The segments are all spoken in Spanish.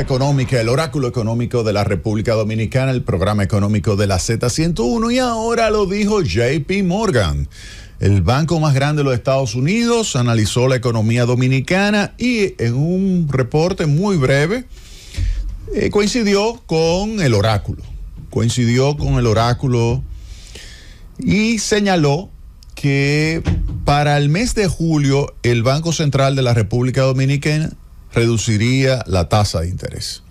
Económica, el oráculo económico de la República Dominicana, el programa económico de la Z101 y ahora lo dijo JP Morgan. El banco más grande de los Estados Unidos analizó la economía dominicana y en un reporte muy breve eh, coincidió con el oráculo. Coincidió con el oráculo y señaló que para el mes de julio el Banco Central de la República Dominicana reduciría la tasa de interés.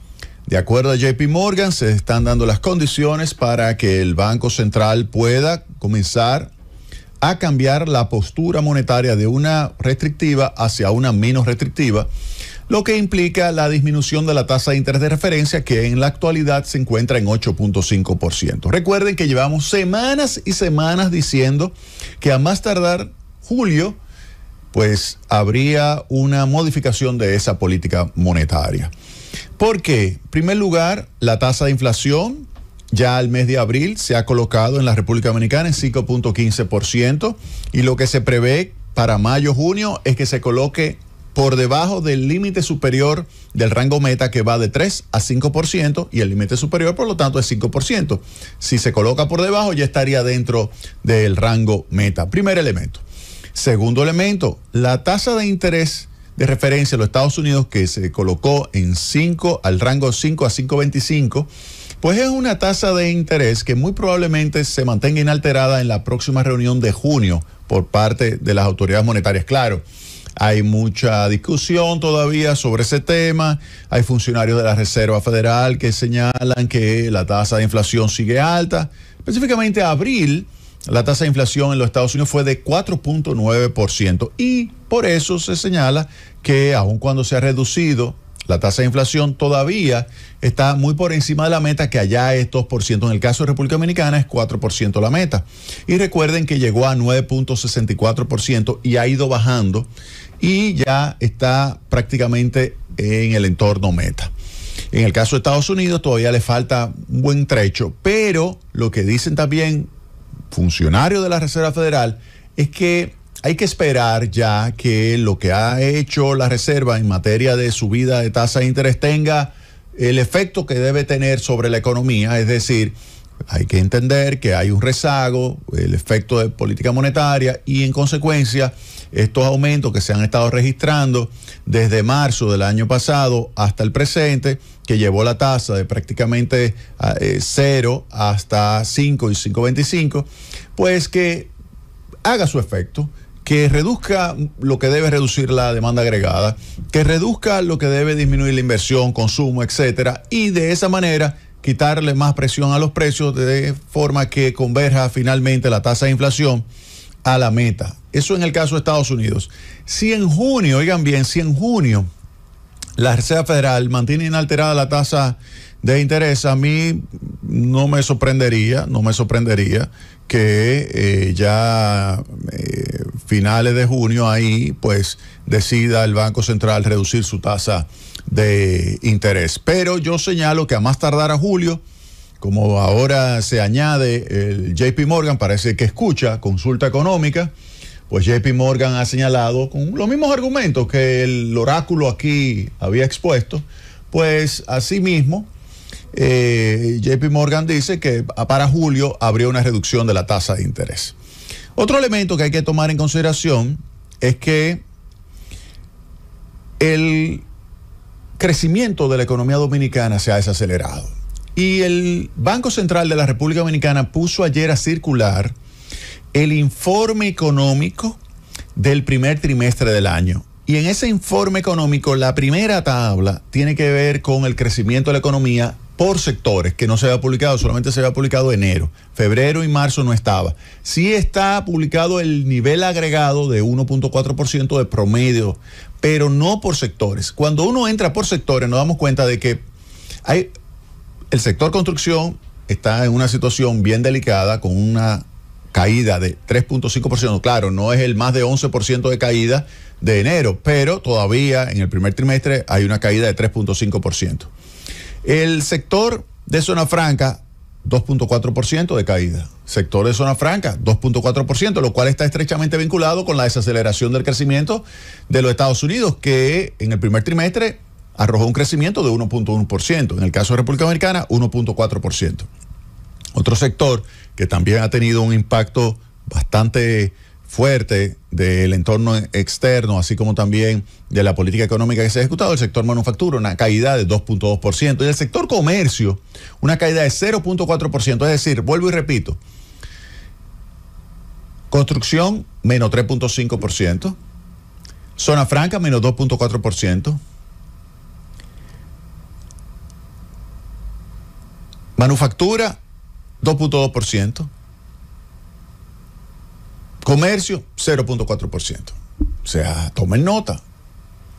De acuerdo a JP Morgan, se están dando las condiciones para que el Banco Central pueda comenzar a cambiar la postura monetaria de una restrictiva hacia una menos restrictiva, lo que implica la disminución de la tasa de interés de referencia que en la actualidad se encuentra en 8.5%. Recuerden que llevamos semanas y semanas diciendo que a más tardar julio, pues habría una modificación de esa política monetaria. Porque, en primer lugar, la tasa de inflación ya al mes de abril se ha colocado en la República Dominicana en 5.15% y lo que se prevé para mayo-junio es que se coloque por debajo del límite superior del rango meta que va de 3 a 5% y el límite superior por lo tanto es 5%. Si se coloca por debajo ya estaría dentro del rango meta. Primer elemento. Segundo elemento, la tasa de interés de referencia de los Estados Unidos que se colocó en 5, al rango 5 a 5.25, pues es una tasa de interés que muy probablemente se mantenga inalterada en la próxima reunión de junio por parte de las autoridades monetarias. Claro, hay mucha discusión todavía sobre ese tema. Hay funcionarios de la Reserva Federal que señalan que la tasa de inflación sigue alta. Específicamente abril la tasa de inflación en los Estados Unidos fue de 4.9% y por eso se señala que aun cuando se ha reducido la tasa de inflación todavía está muy por encima de la meta, que allá es 2%. En el caso de República Dominicana es 4% la meta. Y recuerden que llegó a 9.64% y ha ido bajando y ya está prácticamente en el entorno meta. En el caso de Estados Unidos todavía le falta un buen trecho, pero lo que dicen también funcionario de la Reserva Federal es que hay que esperar ya que lo que ha hecho la Reserva en materia de subida de tasa de interés tenga el efecto que debe tener sobre la economía, es decir, hay que entender que hay un rezago, el efecto de política monetaria y en consecuencia estos aumentos que se han estado registrando desde marzo del año pasado hasta el presente, que llevó la tasa de prácticamente ah, eh, cero 0 hasta 5 y 5.25, pues que haga su efecto que reduzca lo que debe reducir la demanda agregada, que reduzca lo que debe disminuir la inversión, consumo, etcétera, y de esa manera quitarle más presión a los precios de forma que converja finalmente la tasa de inflación a la meta. Eso en el caso de Estados Unidos. Si en junio, oigan bien, si en junio la Reserva Federal mantiene inalterada la tasa de interés, a mí no me sorprendería, no me sorprendería que eh, ya eh, finales de junio ahí pues decida el Banco Central reducir su tasa de interés. Pero yo señalo que a más tardar a julio, como ahora se añade el JP Morgan, parece que escucha consulta económica, pues JP Morgan ha señalado con los mismos argumentos que el oráculo aquí había expuesto, pues asimismo, eh, JP Morgan dice que para julio habría una reducción de la tasa de interés. Otro elemento que hay que tomar en consideración es que el crecimiento de la economía dominicana se ha desacelerado. Y el Banco Central de la República Dominicana puso ayer a circular el informe económico del primer trimestre del año. Y en ese informe económico, la primera tabla tiene que ver con el crecimiento de la economía por sectores, que no se había publicado, solamente se había publicado enero. Febrero y marzo no estaba. Sí está publicado el nivel agregado de 1.4% de promedio pero no por sectores. Cuando uno entra por sectores, nos damos cuenta de que el sector construcción está en una situación bien delicada con una caída de 3.5%. Claro, no es el más de 11% de caída de enero, pero todavía en el primer trimestre hay una caída de 3.5%. El sector de zona franca 2.4% de caída. Sector de zona franca, 2.4%, lo cual está estrechamente vinculado con la desaceleración del crecimiento de los Estados Unidos, que en el primer trimestre arrojó un crecimiento de 1.1%. En el caso de República Americana, 1.4%. Otro sector que también ha tenido un impacto bastante fuerte del entorno externo, así como también de la política económica que se ha ejecutado, el sector manufactura, una caída de 2.2%, y el sector comercio, una caída de 0.4%. Es decir, vuelvo y repito, construcción menos 3.5%, zona franca menos 2.4%, manufactura 2.2%, Comercio, 0.4%. O sea, tomen nota.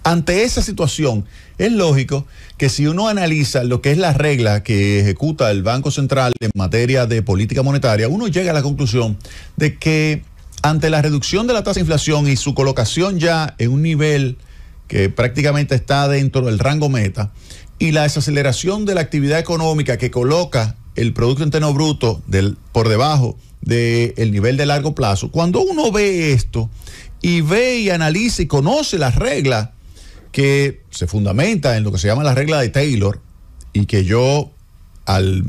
Ante esa situación, es lógico que si uno analiza lo que es la regla que ejecuta el Banco Central en materia de política monetaria, uno llega a la conclusión de que ante la reducción de la tasa de inflación y su colocación ya en un nivel que prácticamente está dentro del rango meta, y la desaceleración de la actividad económica que coloca el Producto Interno Bruto por debajo del nivel de largo plazo, cuando uno ve esto y ve y analiza y conoce las reglas que se fundamenta en lo que se llama la regla de Taylor y que yo al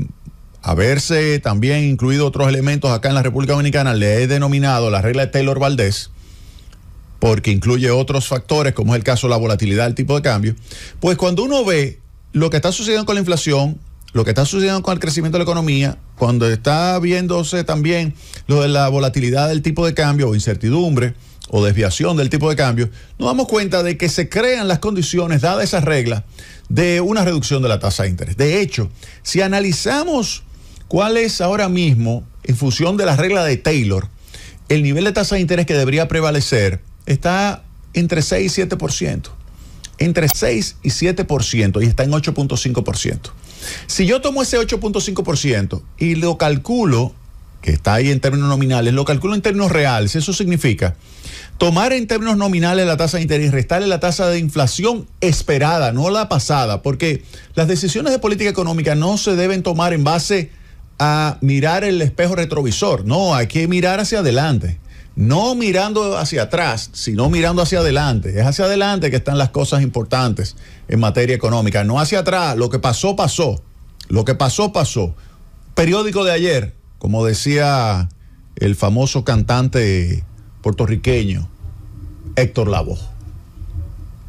haberse también incluido otros elementos acá en la República Dominicana, le he denominado la regla de Taylor Valdés, porque incluye otros factores, como es el caso de la volatilidad del tipo de cambio, pues cuando uno ve lo que está sucediendo con la inflación, lo que está sucediendo con el crecimiento de la economía, cuando está viéndose también lo de la volatilidad del tipo de cambio o incertidumbre o desviación del tipo de cambio, nos damos cuenta de que se crean las condiciones, dadas esas reglas, de una reducción de la tasa de interés. De hecho, si analizamos cuál es ahora mismo, en función de la regla de Taylor, el nivel de tasa de interés que debería prevalecer, está entre 6 y 7%. Entre 6 y 7% y está en 8.5%. Si yo tomo ese 8.5% y lo calculo, que está ahí en términos nominales, lo calculo en términos reales, eso significa tomar en términos nominales la tasa de interés, restarle la tasa de inflación esperada, no la pasada, porque las decisiones de política económica no se deben tomar en base a mirar el espejo retrovisor, no, hay que mirar hacia adelante no mirando hacia atrás, sino mirando hacia adelante. Es hacia adelante que están las cosas importantes en materia económica, no hacia atrás. Lo que pasó, pasó. Lo que pasó, pasó. Periódico de ayer, como decía el famoso cantante puertorriqueño Héctor Lavoe.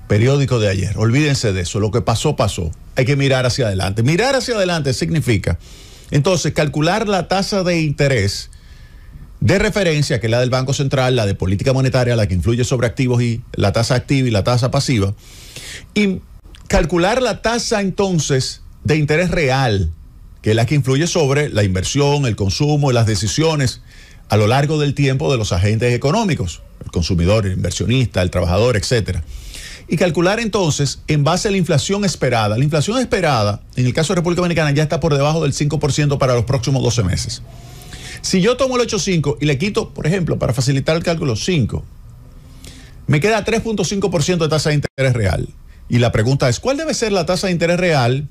Periódico de ayer. Olvídense de eso. Lo que pasó, pasó. Hay que mirar hacia adelante. Mirar hacia adelante significa, entonces, calcular la tasa de interés de referencia, que es la del Banco Central, la de política monetaria, la que influye sobre activos y la tasa activa y la tasa pasiva, y calcular la tasa entonces de interés real, que es la que influye sobre la inversión, el consumo y las decisiones a lo largo del tiempo de los agentes económicos, el consumidor, el inversionista, el trabajador, etc. Y calcular entonces en base a la inflación esperada. La inflación esperada, en el caso de República Dominicana, ya está por debajo del 5% para los próximos 12 meses. Si yo tomo el 8.5 y le quito, por ejemplo, para facilitar el cálculo, 5, me queda 3.5% de tasa de interés real. Y la pregunta es, ¿cuál debe ser la tasa de interés real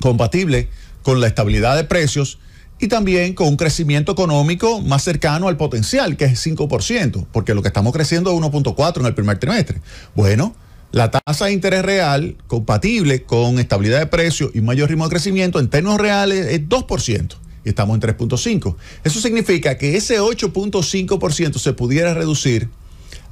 compatible con la estabilidad de precios y también con un crecimiento económico más cercano al potencial, que es 5%, porque lo que estamos creciendo es 1.4 en el primer trimestre. Bueno, la tasa de interés real compatible con estabilidad de precios y mayor ritmo de crecimiento en términos reales es 2% estamos en 3.5. Eso significa que ese 8.5% se pudiera reducir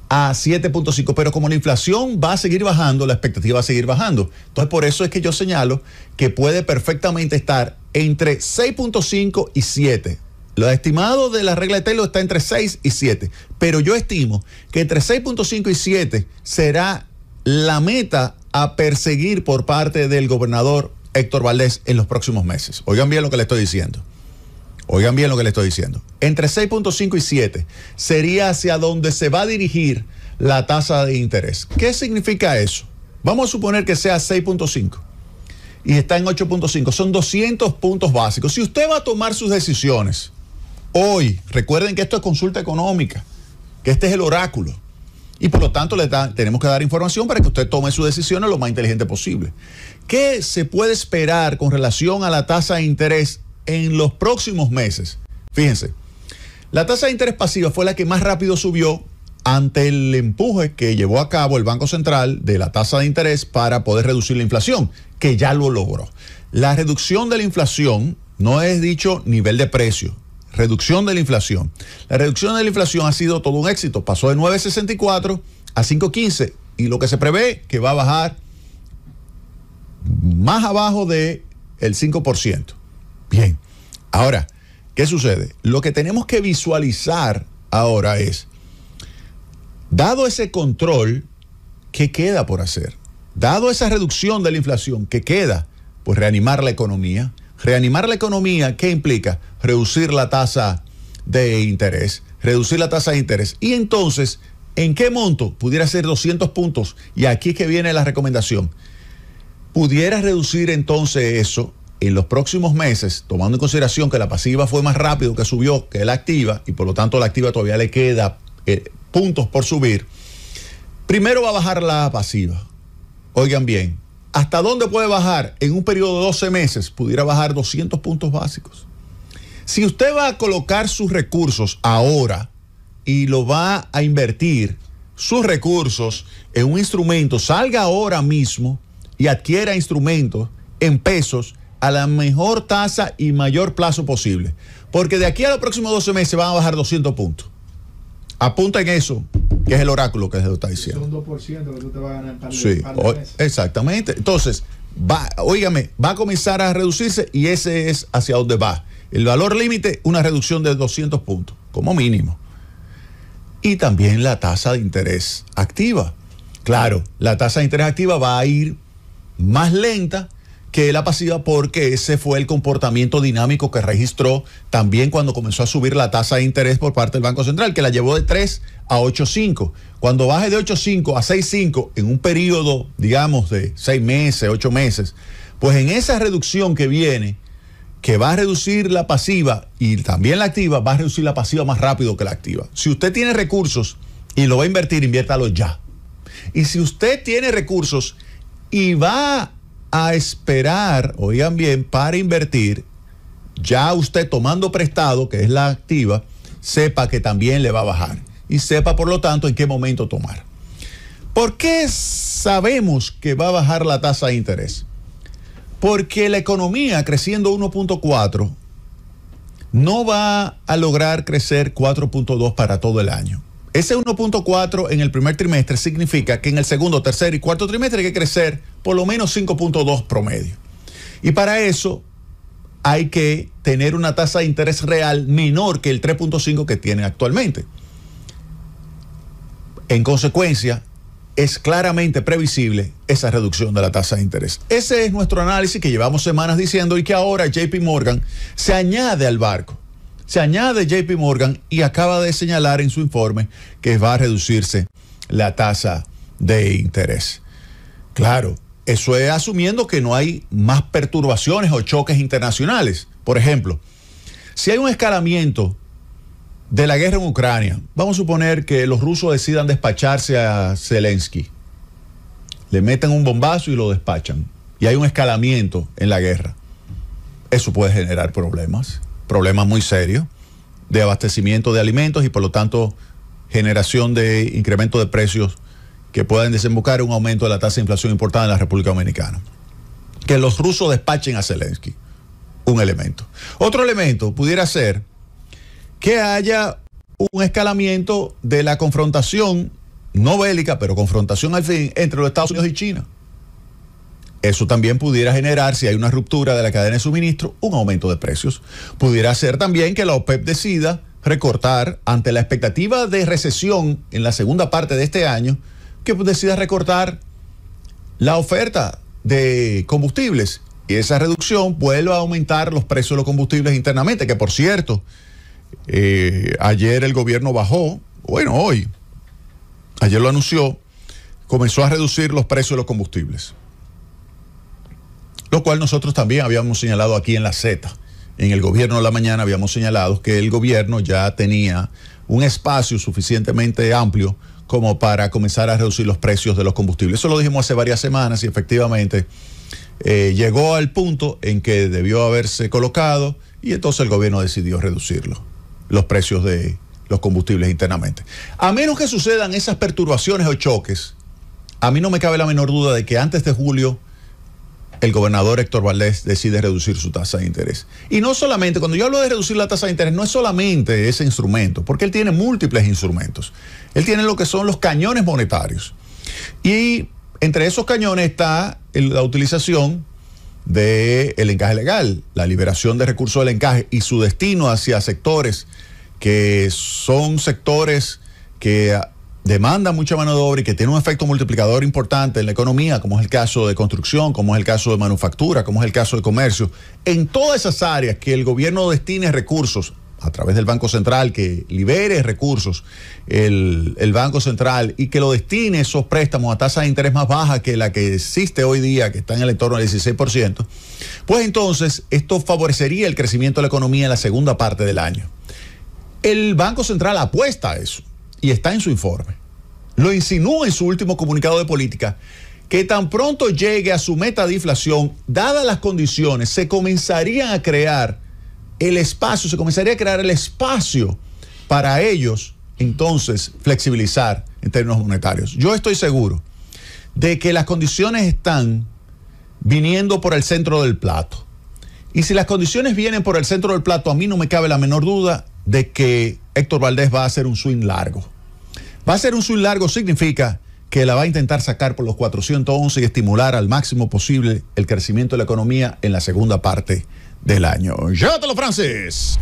a 7.5, pero como la inflación va a seguir bajando, la expectativa va a seguir bajando. Entonces, por eso es que yo señalo que puede perfectamente estar entre 6.5 y 7. Lo estimado de la regla de Taylor está entre 6 y 7, pero yo estimo que entre 6.5 y 7 será la meta a perseguir por parte del gobernador Héctor Valdés en los próximos meses. Oigan bien lo que le estoy diciendo. Oigan bien lo que le estoy diciendo. Entre 6.5 y 7 sería hacia donde se va a dirigir la tasa de interés. ¿Qué significa eso? Vamos a suponer que sea 6.5 y está en 8.5. Son 200 puntos básicos. Si usted va a tomar sus decisiones hoy, recuerden que esto es consulta económica, que este es el oráculo. Y por lo tanto le tenemos que dar información para que usted tome sus decisiones lo más inteligente posible. ¿Qué se puede esperar con relación a la tasa de interés en los próximos meses. Fíjense, la tasa de interés pasiva fue la que más rápido subió ante el empuje que llevó a cabo el Banco Central de la tasa de interés para poder reducir la inflación, que ya lo logró. La reducción de la inflación no es dicho nivel de precio, reducción de la inflación. La reducción de la inflación ha sido todo un éxito, pasó de 9.64 a 5.15 y lo que se prevé que va a bajar más abajo de el 5%. Bien, ahora, ¿qué sucede? Lo que tenemos que visualizar ahora es, dado ese control, ¿qué queda por hacer? Dado esa reducción de la inflación, ¿qué queda? Pues reanimar la economía. Reanimar la economía, ¿qué implica? Reducir la tasa de interés, reducir la tasa de interés. Y entonces, ¿en qué monto? Pudiera ser 200 puntos. Y aquí es que viene la recomendación. Pudiera reducir entonces eso en los próximos meses, tomando en consideración que la pasiva fue más rápido que subió que la activa, y por lo tanto la activa todavía le queda eh, puntos por subir, primero va a bajar la pasiva. Oigan bien, ¿hasta dónde puede bajar? En un periodo de 12 meses pudiera bajar 200 puntos básicos. Si usted va a colocar sus recursos ahora y lo va a invertir, sus recursos en un instrumento, salga ahora mismo y adquiera instrumentos en pesos a la mejor tasa y mayor plazo posible. Porque de aquí a los próximos 12 meses van a bajar 200 puntos. Apunta en eso, que es el oráculo que se lo está diciendo. 2% que tú te a ganar en sí, Exactamente. Entonces, va, óigame, va a comenzar a reducirse y ese es hacia dónde va. El valor límite, una reducción de 200 puntos, como mínimo. Y también la tasa de interés activa. Claro, la tasa de interés activa va a ir más lenta que la pasiva porque ese fue el comportamiento dinámico que registró también cuando comenzó a subir la tasa de interés por parte del Banco Central, que la llevó de 3 a 8.5. Cuando baje de 8.5 a 6.5 en un periodo, digamos, de 6 meses, 8 meses, pues en esa reducción que viene, que va a reducir la pasiva y también la activa, va a reducir la pasiva más rápido que la activa. Si usted tiene recursos y lo va a invertir, inviértalo ya. Y si usted tiene recursos y va a a esperar, oigan bien, para invertir, ya usted tomando prestado, que es la activa, sepa que también le va a bajar y sepa, por lo tanto, en qué momento tomar. ¿Por qué sabemos que va a bajar la tasa de interés? Porque la economía creciendo 1.4 no va a lograr crecer 4.2 para todo el año. Ese 1.4 en el primer trimestre significa que en el segundo, tercer y cuarto trimestre hay que crecer por lo menos 5.2 promedio. Y para eso hay que tener una tasa de interés real menor que el 3.5 que tienen actualmente. En consecuencia, es claramente previsible esa reducción de la tasa de interés. Ese es nuestro análisis que llevamos semanas diciendo y que ahora JP Morgan se añade al barco. Se añade JP Morgan y acaba de señalar en su informe que va a reducirse la tasa de interés. Claro, eso es asumiendo que no hay más perturbaciones o choques internacionales. Por ejemplo, si hay un escalamiento de la guerra en Ucrania, vamos a suponer que los rusos decidan despacharse a Zelensky. Le meten un bombazo y lo despachan. Y hay un escalamiento en la guerra. Eso puede generar problemas problemas muy serios de abastecimiento de alimentos y por lo tanto generación de incremento de precios que puedan desembocar en un aumento de la tasa de inflación importante en la República Dominicana. Que los rusos despachen a Zelensky, un elemento. Otro elemento pudiera ser que haya un escalamiento de la confrontación, no bélica, pero confrontación al fin, entre los Estados Unidos y China. Eso también pudiera generar, si hay una ruptura de la cadena de suministro, un aumento de precios. Pudiera ser también que la OPEP decida recortar ante la expectativa de recesión en la segunda parte de este año, que decida recortar la oferta de combustibles y esa reducción vuelva a aumentar los precios de los combustibles internamente, que por cierto, eh, ayer el gobierno bajó, bueno, hoy, ayer lo anunció, comenzó a reducir los precios de los combustibles lo cual nosotros también habíamos señalado aquí en la Z. En el gobierno de la mañana habíamos señalado que el gobierno ya tenía un espacio suficientemente amplio como para comenzar a reducir los precios de los combustibles. Eso lo dijimos hace varias semanas y efectivamente eh, llegó al punto en que debió haberse colocado y entonces el gobierno decidió reducirlo, los precios de los combustibles internamente. A menos que sucedan esas perturbaciones o choques, a mí no me cabe la menor duda de que antes de julio el gobernador Héctor Valdés decide reducir su tasa de interés. Y no solamente, cuando yo hablo de reducir la tasa de interés, no es solamente ese instrumento, porque él tiene múltiples instrumentos. Él tiene lo que son los cañones monetarios. Y entre esos cañones está la utilización del el encaje legal, la liberación de recursos del encaje y su destino hacia sectores que son sectores que demanda mucha mano de obra y que tiene un efecto multiplicador importante en la economía, como es el caso de construcción, como es el caso de manufactura, como es el caso de comercio, en todas esas áreas que el gobierno destine recursos a través del Banco Central, que libere recursos el, Banco Central y que lo destine esos préstamos a tasas de interés más bajas que la que existe hoy día, que está en el entorno del 16%, pues entonces esto favorecería el crecimiento de la economía en la segunda parte del año. El Banco Central apuesta a eso y está en su informe, lo insinúa en su último comunicado de política, que tan pronto llegue a su meta de inflación, dadas las condiciones, se comenzaría a crear el espacio, se comenzaría a crear el espacio para ellos entonces flexibilizar en términos monetarios. Yo estoy seguro de que las condiciones están viniendo por el centro del plato. Y si las condiciones vienen por el centro del plato, a mí no me cabe la menor duda de que Héctor Valdés va a hacer un swing largo. Va a ser un swing largo significa que la va a intentar sacar por los 411 y estimular al máximo posible el crecimiento de la economía en la segunda parte del año. Llévatelo, Francis.